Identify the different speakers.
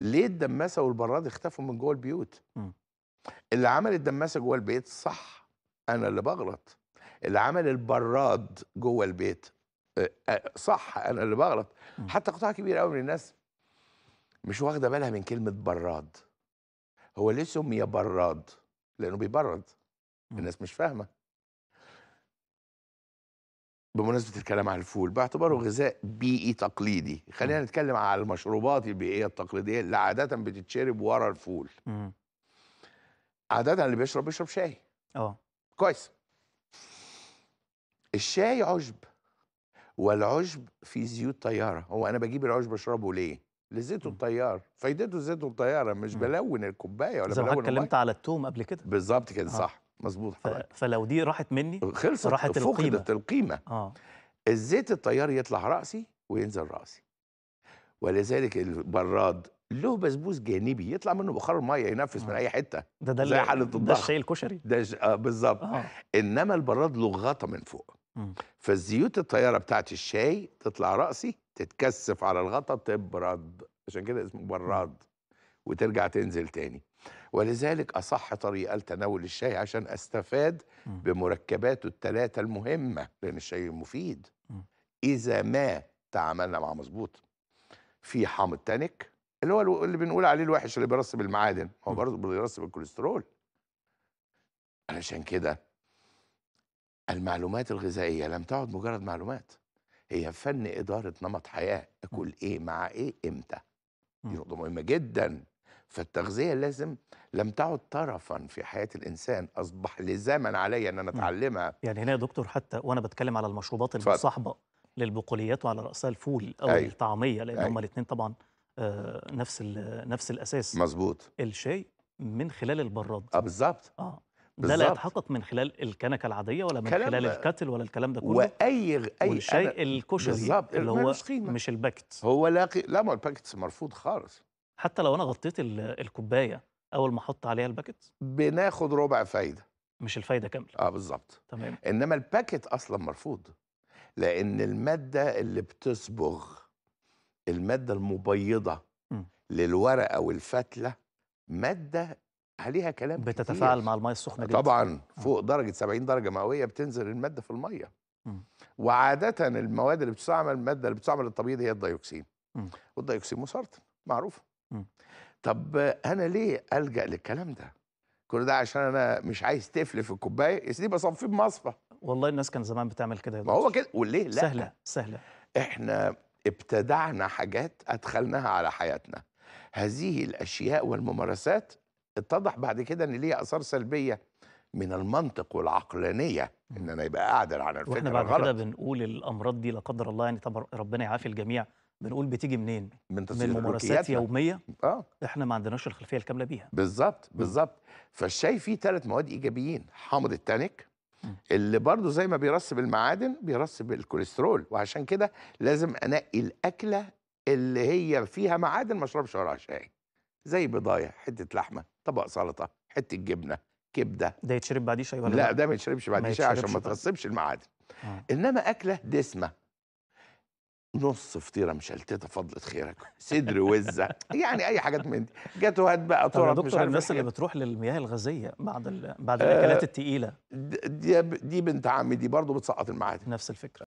Speaker 1: ليه الدماسه والبراد اختفوا من جوه البيوت م. اللي عمل الدماسه جوه البيت صح انا اللي بغلط اللي عمل البراد جوه البيت آه، آه، صح انا اللي بغلط م. حتى قطاع كبير قوي من الناس مش واخده بالها من كلمه براد هو ليه سمي براد لانه بيبرد الناس مش فاهمه بمناسبه الكلام عن الفول باعتباره غذاء بيئي تقليدي خلينا نتكلم على المشروبات البيئيه التقليديه اللي عاده بتتشرب ورا الفول م. عاده اللي بيشرب بيشرب شاي اه كويس الشاي عشب والعشب فيه زيوت طياره هو انا بجيب العشب اشربه ليه لزيته الطيار فايدته زيته الطياره مش بلون الكوبايه ولا زي بلون اتكلمت
Speaker 2: على التوم قبل كده بالظبط
Speaker 1: كده آه. صح مظبوط حضرتك فلو دي راحت مني خلصت راحت فقدت القيمه, القيمة. آه. الزيت الطيار يطلع راسي وينزل راسي ولذلك البراد له بسبوس جانبي يطلع منه بخار الميه ينفس آه. من اي حته ده ده زي حاله الضغط ده الشاي الكشري ده ج... آه بالظبط آه. انما البراد له غطا من فوق فالزيوت الطياره بتاعت الشاي تطلع راسي تتكثف على الغطا تبرد عشان كده اسمه براد م. وترجع تنزل تاني ولذلك أصح طريقة لتناول الشاي عشان أستفاد بمركباته الثلاثة المهمة لأن الشاي مفيد إذا ما تعاملنا معاه مظبوط في حامض تانيك اللي هو اللي بنقول عليه الوحش اللي بيرسب المعادن هو برضه بيرسب الكوليسترول علشان كده المعلومات الغذائية لم تعد مجرد معلومات هي فن إدارة نمط حياة أكل إيه مع إيه إمتى دي نقطة مهمة جدا فالتغذيه لازم لم تعد طرفا في حياه الانسان اصبح لزاما علي ان انا اتعلمها
Speaker 2: يعني هنا يا دكتور حتى وانا بتكلم على المشروبات المصاحبه للبقوليات وعلى راسها الفول او أي. أيوه. الطعميه لان أيوه. هما الاثنين طبعا آه نفس نفس الاساس مظبوط الشاي من خلال البراد اه بالظبط اه ده لا يتحقق من خلال الكنكه العاديه ولا من خلال آه، الكتل ولا الكلام ده كله واي اي والشاي الكشري اللي هو مش
Speaker 1: الباكت هو لا لا ما الباكتس مرفوض خالص حتى
Speaker 2: لو انا غطيت الكوبايه اول ما احط عليها الباكت بناخد
Speaker 1: ربع فايده مش الفايده كامله اه بالظبط تمام انما الباكت اصلا مرفوض لان الماده اللي بتصبغ الماده المبيضه م. للورقه والفتله ماده عليها كلام بتتفاعل كتير. مع الميه السخنه جدا طبعا فوق درجه 70 درجه مئويه بتنزل الماده في الميه وعاده المواد اللي بتستعمل الماده اللي بتستعمل للتبييض هي الديوكسين والديوكسين مسرطن معروف طب انا ليه الجا للكلام ده كل ده عشان انا مش عايز تفل في الكوبايه يا سيدي بصفيه بمصفى والله الناس كان زمان بتعمل كده ما هو كده وليه لا سهله سهله احنا ابتدعنا حاجات ادخلناها على حياتنا هذه الاشياء والممارسات اتضح بعد كده ان ليها اثار سلبيه من المنطق والعقلانيه ان انا يبقى اعدل على الفكره واحنا بعد غلط. كده
Speaker 2: بنقول الامراض دي لا قدر الله يعني طب ربنا يعافي الجميع بنقول بتيجي منين؟ من, من ممارسات يوميه اه احنا ما عندناش الخلفيه الكامله بيها
Speaker 1: بالظبط بالظبط فالشاي فيه ثلاث مواد ايجابيين حامض التانيك اللي برضه زي ما بيرسب المعادن بيرسب الكوليسترول وعشان كده لازم انقي الاكله اللي هي فيها معادن ما اشربش وراها شاي زي بضايه حته لحمه طبق سلطه حته جبنه كبده ده يتشرب بعديه شاي ولا لا ده ما يتشربش بعديه شاي عشان ما تغصبش المعادن آه. انما اكله دسمه نص فطيره مشلتته فضلت خيرك صدر وزه يعني اي حاجات من دي جت وهات بقى طب يا دكتور الناس اللي إيه. بتروح للمياه الغازيه بعد بعد آه، الاكلات التقيله دي, دي بنت عمي دي برضه بتسقط المعادن نفس الفكره